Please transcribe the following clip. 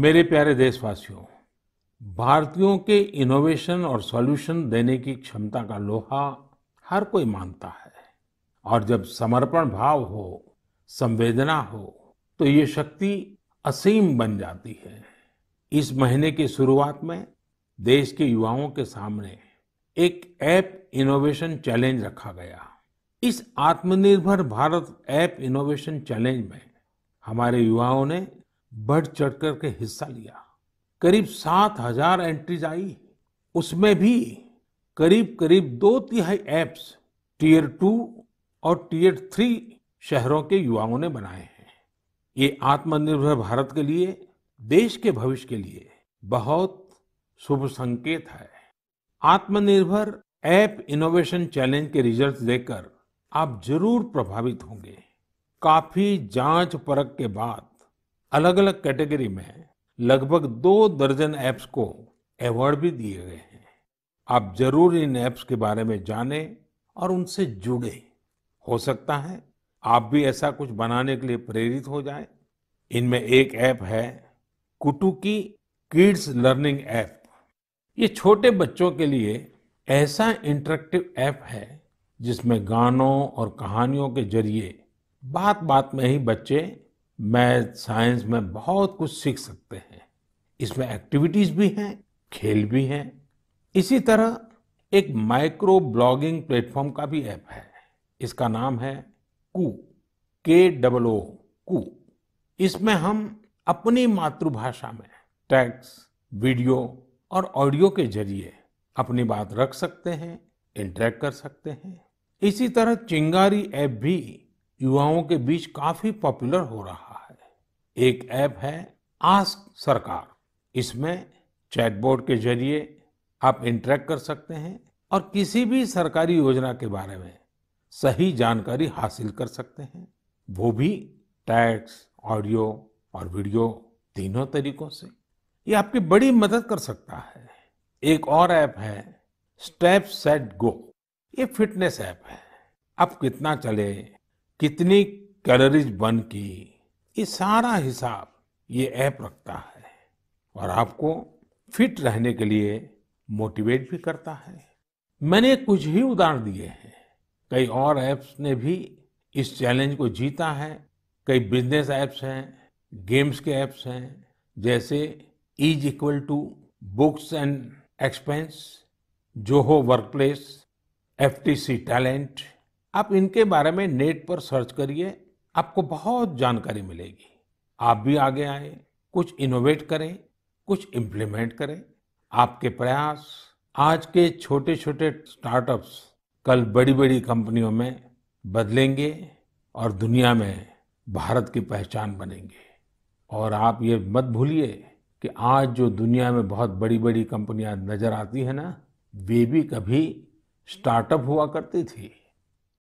मेरे प्यारे देशवासियों भारतीयों के इनोवेशन और सॉल्यूशन देने की क्षमता का लोहा हर कोई मानता है और जब समर्पण भाव हो संवेदना हो तो ये शक्ति असीम बन जाती है इस महीने की शुरुआत में देश के युवाओं के सामने एक ऐप इनोवेशन चैलेंज रखा गया इस आत्मनिर्भर भारत ऐप इनोवेशन चैलेंज में हमारे युवाओं ने बढ़ चढ़कर के हिस्सा लिया करीब सात हजार एंट्रीज आई उसमें भी करीब करीब दो तिहाई एप्स टीयर टू और टीयर थ्री शहरों के युवाओं ने बनाए हैं ये आत्मनिर्भर भारत के लिए देश के भविष्य के लिए बहुत शुभ संकेत है आत्मनिर्भर ऐप इनोवेशन चैलेंज के रिजल्ट देखकर आप जरूर प्रभावित होंगे काफी जांच परख के बाद अलग अलग कैटेगरी में लगभग दो दर्जन ऐप्स को अवार्ड भी दिए गए हैं आप जरूर इन ऐप्स के बारे में जानें और उनसे जुड़े हो सकता है आप भी ऐसा कुछ बनाने के लिए प्रेरित हो जाए इनमें एक ऐप है कुटुकी किड्स लर्निंग ऐप ये छोटे बच्चों के लिए ऐसा इंटरेक्टिव ऐप है जिसमें गानों और कहानियों के जरिए बात बात में ही बच्चे मैथ साइंस में बहुत कुछ सीख सकते हैं इसमें एक्टिविटीज भी हैं खेल भी हैं इसी तरह एक माइक्रो ब्लॉगिंग प्लेटफॉर्म का भी ऐप है इसका नाम है कू के डबल ओ कू इसमें हम अपनी मातृभाषा में टैक्स वीडियो और ऑडियो के जरिए अपनी बात रख सकते हैं इंटरेक्ट कर सकते हैं इसी तरह चिंगारी ऐप भी युवाओं के बीच काफी पॉपुलर हो रहा है एक ऐप है आस्क सरकार इसमें चैटबोर्ड के जरिए आप इंटरेक्ट कर सकते हैं और किसी भी सरकारी योजना के बारे में सही जानकारी हासिल कर सकते हैं वो भी टैक्स ऑडियो और वीडियो तीनों तरीकों से ये आपकी बड़ी मदद कर सकता है एक और ऐप है स्टेप सेट गो ये फिटनेस ऐप है आप कितना चले कितनी कैलोरीज बर्न की ये सारा हिसाब ये ऐप रखता है और आपको फिट रहने के लिए मोटिवेट भी करता है मैंने कुछ ही उदाहरण दिए हैं कई और ऐप्स ने भी इस चैलेंज को जीता है कई बिजनेस ऐप्स हैं गेम्स के ऐप्स हैं जैसे is equal to books and expense Zoho workplace F talent आप इनके बारे में नेट पर सर्च करिए आपको बहुत जानकारी मिलेगी आप भी आगे आए कुछ इनोवेट करें कुछ इम्प्लीमेंट करें आपके प्रयास आज के छोटे छोटे स्टार्टअप्स कल बड़ी बड़ी कंपनियों में बदलेंगे और दुनिया में भारत की पहचान बनेंगे और आप ये मत भूलिए कि आज जो दुनिया में बहुत बड़ी बड़ी कंपनियां नजर आती है ना वे भी कभी स्टार्टअप हुआ करती थी